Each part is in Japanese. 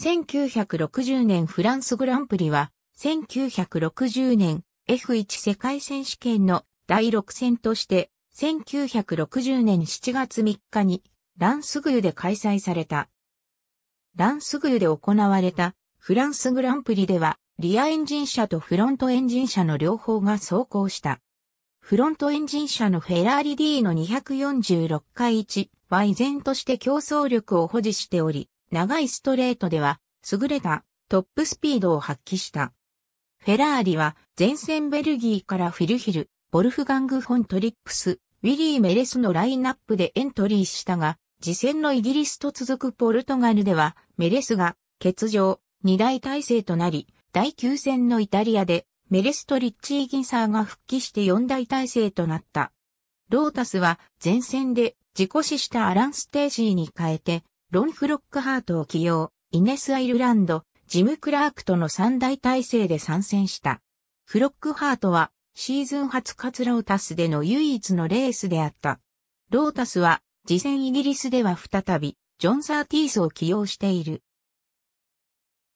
1960年フランスグランプリは、1960年 F1 世界選手権の第6戦として、1960年7月3日にランスグユで開催された。ランスグユで行われたフランスグランプリでは、リアエンジン車とフロントエンジン車の両方が走行した。フロントエンジン車のフェラーリ D の246回1は依然として競争力を保持しており、長いストレートでは優れたトップスピードを発揮した。フェラーリは前線ベルギーからフィルヒル、ボルフガング・フォン・トリップス、ウィリー・メレスのラインナップでエントリーしたが、次戦のイギリスと続くポルトガルでは、メレスが欠場、二大体制となり、第9戦のイタリアで、メレスとリッチー・ギンサーが復帰して四大体制となった。ロータスは前線で自己死したアラン・ステージーに変えて、ロン・フロックハートを起用、イネス・アイルランド、ジム・クラークとの三大体制で参戦した。フロックハートはシーズン初ツロータスでの唯一のレースであった。ロータスは事前イギリスでは再びジョン・サーティースを起用している。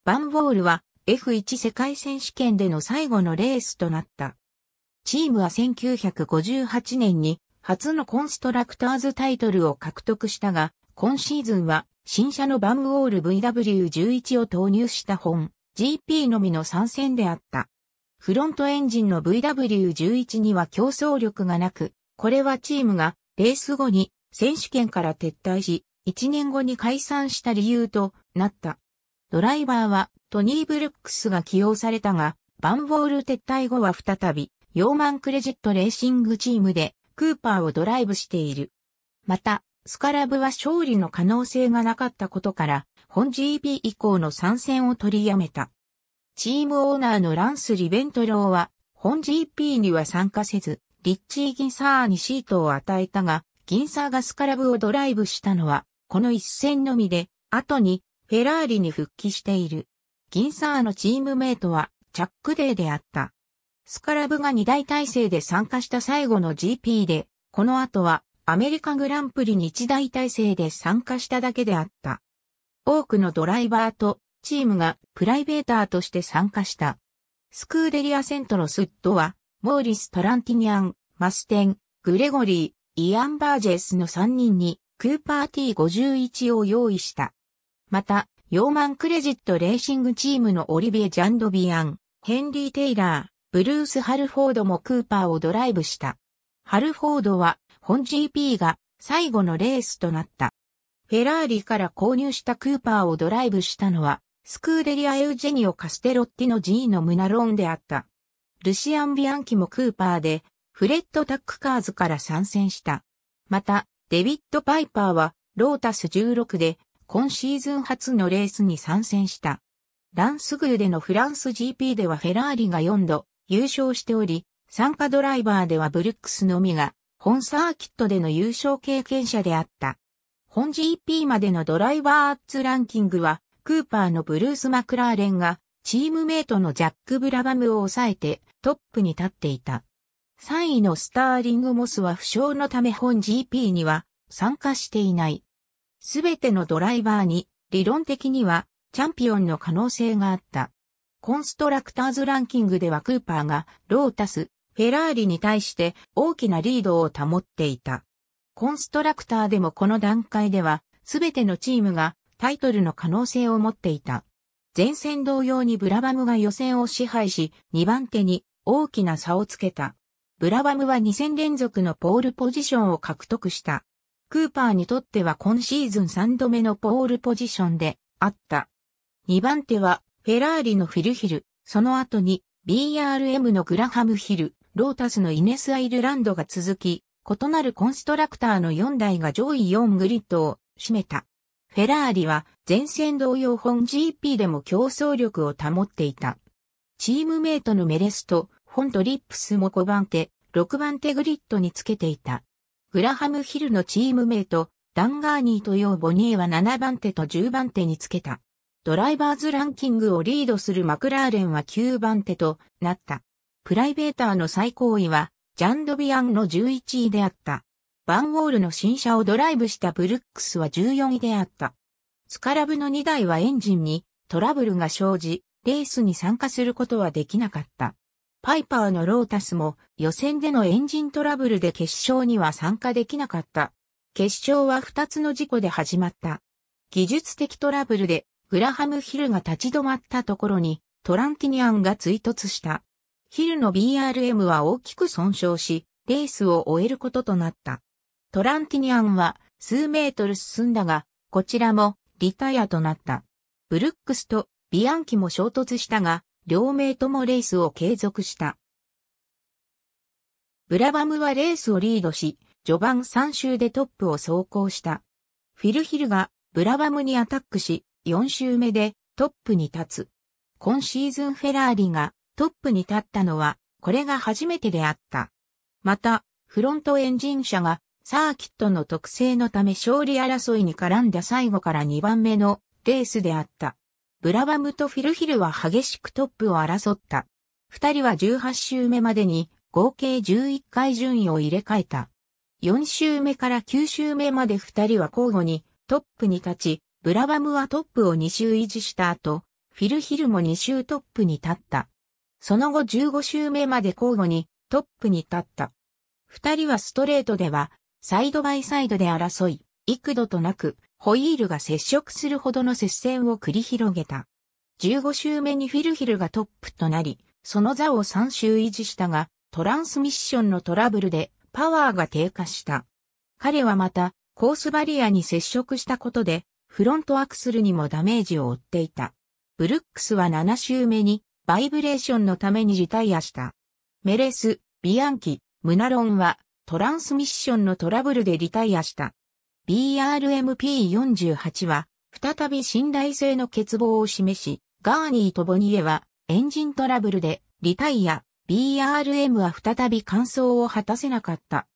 バンボールは F1 世界選手権での最後のレースとなった。チームは1958年に初のコンストラクターズタイトルを獲得したが、今シーズンは新車のバンウォール VW11 を投入した本 GP のみの参戦であった。フロントエンジンの VW11 には競争力がなく、これはチームがレース後に選手権から撤退し、1年後に解散した理由となった。ドライバーはトニー・ブルックスが起用されたが、バンウォール撤退後は再び、ヨーマンクレジットレーシングチームでクーパーをドライブしている。また、スカラブは勝利の可能性がなかったことから、本 g p 以降の参戦を取りやめた。チームオーナーのランス・リベントローは、本 GP には参加せず、リッチー・ギンサーにシートを与えたが、ギンサーがスカラブをドライブしたのは、この一戦のみで、後に、フェラーリに復帰している。ギンサーのチームメイトは、チャックデーであった。スカラブが2大体制で参加した最後の GP で、この後はアメリカグランプリ日大体制で参加しただけであった。多くのドライバーとチームがプライベーターとして参加した。スクーデリアセントロスッドは、モーリス・トランティニアン、マステン、グレゴリー、イアン・バージェスの3人に、クーパー T51 を用意した。また、ヨーマン・クレジット・レーシングチームのオリビエ・ジャンドビアン、ヘンリー・テイラー、ブルース・ハルフォードもクーパーをドライブした。ハルフォードは本 GP が最後のレースとなった。フェラーリから購入したクーパーをドライブしたのは、スクーデリア・エウジェニオ・カステロッティの G のムナローンであった。ルシアン・ビアンキもクーパーで、フレッド・タックカーズから参戦した。また、デビッド・パイパーは、ロータス16で、今シーズン初のレースに参戦した。ランスグルでのフランス GP ではフェラーリが4度優勝しており、参加ドライバーではブルックスのみが本サーキットでの優勝経験者であった。本 GP までのドライバーツランキングは、クーパーのブルース・マクラーレンが、チームメイトのジャック・ブラバムを抑えてトップに立っていた。3位のスターリング・モスは負傷のため本 GP には参加していない。すべてのドライバーに理論的にはチャンピオンの可能性があった。コンストラクターズランキングではクーパーがロータス、フェラーリに対して大きなリードを保っていた。コンストラクターでもこの段階では、すべてのチームがタイトルの可能性を持っていた。前線同様にブラバムが予選を支配し、2番手に大きな差をつけた。ブラバムは2戦連続のポールポジションを獲得した。クーパーにとっては今シーズン3度目のポールポジションであった。2番手はフェラーリのフィルヒル、その後に BRM のグラハムヒル、ロータスのイネス・アイルランドが続き、異なるコンストラクターの4台が上位4グリッドを占めた。フェラーリは前線同様本 GP でも競争力を保っていた。チームメイトのメレスト、本トリップスも5番手、6番手グリッドにつけていた。グラハムヒルのチームメイト、ダンガーニーとヨーボニーは7番手と10番手につけた。ドライバーズランキングをリードするマクラーレンは9番手となった。プライベーターの最高位は、ジャンドビアンの11位であった。バンウォールの新車をドライブしたブルックスは14位であった。スカラブの2台はエンジンにトラブルが生じ、レースに参加することはできなかった。パイパーのロータスも予選でのエンジントラブルで決勝には参加できなかった。決勝は2つの事故で始まった。技術的トラブルでグラハムヒルが立ち止まったところにトランティニアンが追突した。ヒルの BRM は大きく損傷し、レースを終えることとなった。トランティニアンは数メートル進んだが、こちらもリタイアとなった。ブルックスとビアンキも衝突したが、両名ともレースを継続した。ブラバムはレースをリードし、序盤3周でトップを走行した。フィルヒルがブラバムにアタックし、4周目でトップに立つ。今シーズンフェラーリがトップに立ったのは、これが初めてであった。また、フロントエンジン車がサーキットの特性のため勝利争いに絡んだ最後から2番目のレースであった。ブラバムとフィルヒルは激しくトップを争った。二人は18周目までに合計11回順位を入れ替えた。4周目から9周目まで二人は交互にトップに立ち、ブラバムはトップを2周維持した後、フィルヒルも2周トップに立った。その後15周目まで交互にトップに立った。二人はストレートでは、サイドバイサイドで争い、幾度となく、ホイールが接触するほどの接戦を繰り広げた。15周目にフィルヒルがトップとなり、その座を3周維持したが、トランスミッションのトラブルでパワーが低下した。彼はまた、コースバリアに接触したことで、フロントアクスルにもダメージを負っていた。ブルックスは7周目にバイブレーションのためにリタイアした。メレス、ビアンキ、ムナロンはトランスミッションのトラブルでリタイアした。BRMP48 は再び信頼性の欠乏を示し、ガーニーとボニエはエンジントラブルでリタイア、BRM は再び完走を果たせなかった。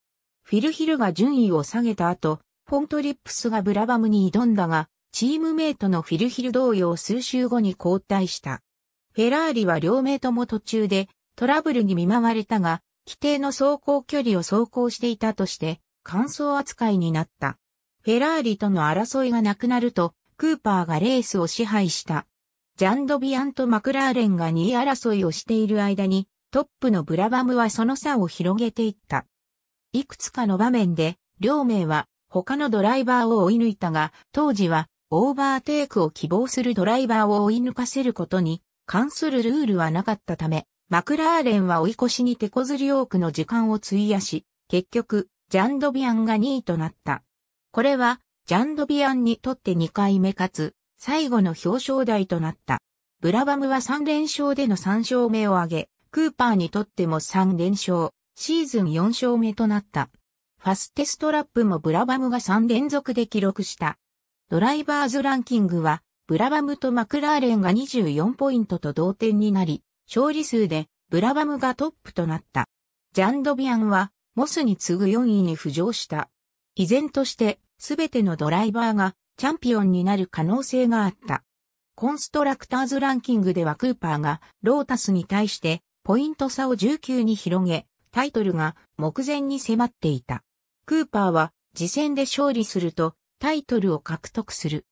フィルヒルが順位を下げた後、フォントリップスがブラバムに挑んだが、チームメイトのフィルヒル同様数週後に交代した。フェラーリは両名とも途中でトラブルに見舞われたが、規定の走行距離を走行していたとして、乾燥扱いになった。フェラーリとの争いがなくなると、クーパーがレースを支配した。ジャンドビアンとマクラーレンが2位争いをしている間に、トップのブラバムはその差を広げていった。いくつかの場面で、両名は他のドライバーを追い抜いたが、当時はオーバーテイクを希望するドライバーを追い抜かせることに関するルールはなかったため、マクラーレンは追い越しに手こずり多くの時間を費やし、結局、ジャンドビアンが2位となった。これは、ジャンドビアンにとって2回目かつ、最後の表彰台となった。ブラバムは3連勝での3勝目を挙げ、クーパーにとっても3連勝、シーズン4勝目となった。ファステストラップもブラバムが3連続で記録した。ドライバーズランキングはブラバムとマクラーレンが24ポイントと同点になり、勝利数でブラバムがトップとなった。ジャンドビアンはモスに次ぐ4位に浮上した。依然としてすべてのドライバーがチャンピオンになる可能性があった。コンストラクターズランキングではクーパーがロータスに対してポイント差を19に広げ、タイトルが目前に迫っていた。クーパーは次戦で勝利するとタイトルを獲得する。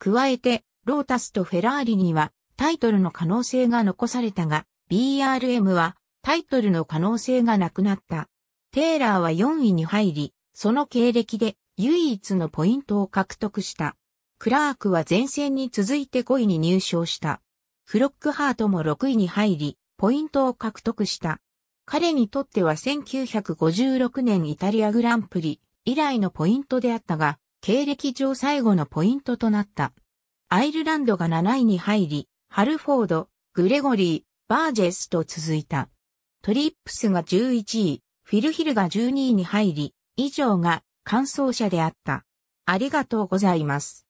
加えてロータスとフェラーリにはタイトルの可能性が残されたが、BRM はタイトルの可能性がなくなった。テイラーは4位に入り、その経歴で唯一のポイントを獲得した。クラークは前線に続いて5位に入賞した。フロックハートも6位に入り、ポイントを獲得した。彼にとっては1956年イタリアグランプリ以来のポイントであったが、経歴上最後のポイントとなった。アイルランドが7位に入り、ハルフォード、グレゴリー、バージェスと続いた。トリップスが11位、フィルヒルが12位に入り、以上が完走者であった。ありがとうございます。